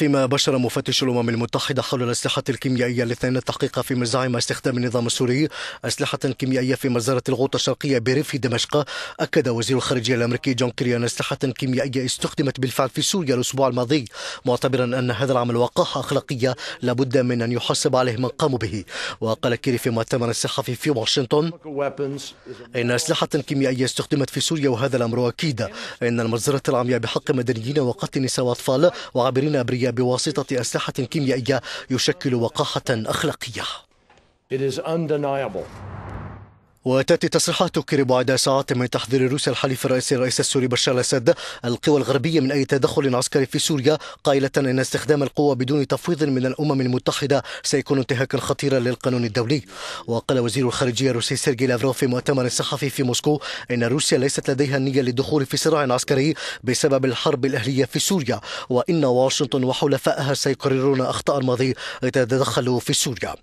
فيما بشر مفتش الأمم المتحدة حول الأسلحة الكيميائية الاثنين التحقيق في مزاعم استخدام النظام السوري أسلحة كيميائية في مزارة الغوطة الشرقية بريف دمشق أكد وزير الخارجية الأمريكي جون كيري أن أسلحة كيميائية استخدمت بالفعل في سوريا الأسبوع الماضي معتبرا أن هذا العمل وقاحة أخلاقية لابد من أن يحاسب عليه من قاموا به وقال كيري في مؤتمر الصحفي في واشنطن إن أسلحة كيميائية استخدمت في سوريا وهذا الأمر أكيد إن المزرة العمياء بحق مدنيين وقتل نساء وأطفال وعابرين أبرياء بواسطة أسلحة كيميائية يشكل وقاحة أخلاقية. It is undeniable. وتأتي تصريحات كيري بعد ساعات من تحذير روسيا الحليف الرئيسي الرئيس السوري بشار الأسد القوى الغربية من أي تدخل عسكري في سوريا قائلة أن استخدام القوة بدون تفويض من الأمم المتحدة سيكون انتهاكا خطيرا للقانون الدولي وقال وزير الخارجية الروسي سيرجي لافروف في مؤتمر صحفي في موسكو أن روسيا ليست لديها النية للدخول في صراع عسكري بسبب الحرب الأهلية في سوريا وإن واشنطن وحلفائها سيكررون أخطاء الماضي تدخلوا في سوريا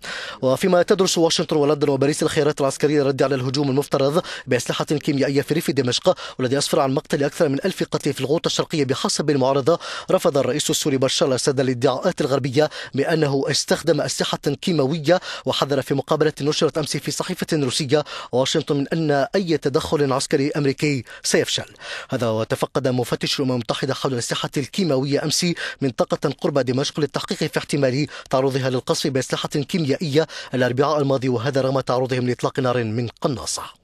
وفيما تدرس واشنطن ولندن وباريس الخيارات العسكرية رد على الهجوم المفترض بأسلحة كيميائية في ريف دمشق والذي أسفر عن مقتل أكثر من ألف قتيل في الغوطة الشرقية بحسب المعارضة رفض الرئيس السوري بشار الأسد الادعاءات الغربية بأنه استخدم أسلحة كيماوية وحذر في مقابلة نشرت أمس في صحيفة روسية واشنطن من أن أي تدخل عسكري أمريكي سيفشل هذا وتفقد مفتش الأمم المتحدة حول الأسلحة الكيماوية أمس منطقة قرب دمشق للتحقيق في احتمال تعرضها للقصف بأسلحة كيميائية الأربعاء الماضي وهذا رغم تعرضهم لإطلاق نار من قناصه